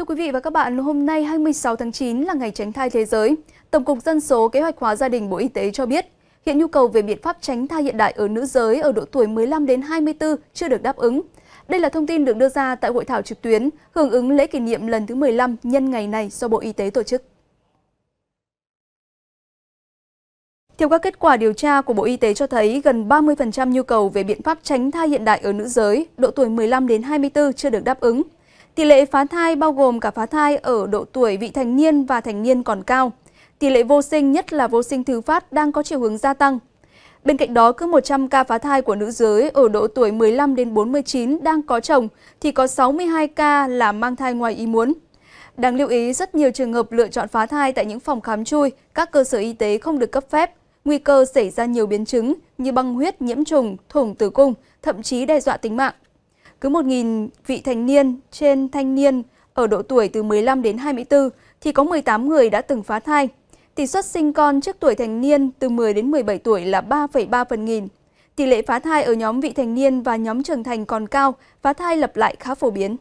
Thưa quý vị và các bạn, hôm nay 26 tháng 9 là ngày tránh thai thế giới. Tổng cục Dân số Kế hoạch hóa gia đình Bộ Y tế cho biết, hiện nhu cầu về biện pháp tránh thai hiện đại ở nữ giới ở độ tuổi 15 đến 24 chưa được đáp ứng. Đây là thông tin được đưa ra tại hội thảo trực tuyến hưởng ứng lễ kỷ niệm lần thứ 15 nhân ngày này do Bộ Y tế tổ chức. Theo các kết quả điều tra của Bộ Y tế cho thấy, gần 30% nhu cầu về biện pháp tránh thai hiện đại ở nữ giới độ tuổi 15 đến 24 chưa được đáp ứng. Tỷ lệ phá thai bao gồm cả phá thai ở độ tuổi vị thành niên và thành niên còn cao. Tỷ lệ vô sinh, nhất là vô sinh thứ phát, đang có chiều hướng gia tăng. Bên cạnh đó, cứ 100 ca phá thai của nữ giới ở độ tuổi 15 đến 49 đang có chồng thì có 62 ca là mang thai ngoài ý muốn. Đáng lưu ý, rất nhiều trường hợp lựa chọn phá thai tại những phòng khám chui, các cơ sở y tế không được cấp phép, nguy cơ xảy ra nhiều biến chứng như băng huyết, nhiễm trùng, thủng tử cung, thậm chí đe dọa tính mạng cứ 1.000 vị thanh niên trên thanh niên ở độ tuổi từ 15 đến 24 thì có 18 người đã từng phá thai. Tỷ suất sinh con trước tuổi thanh niên từ 10 đến 17 tuổi là 3,3 phần nghìn. Tỷ lệ phá thai ở nhóm vị thanh niên và nhóm trưởng thành còn cao, phá thai lặp lại khá phổ biến.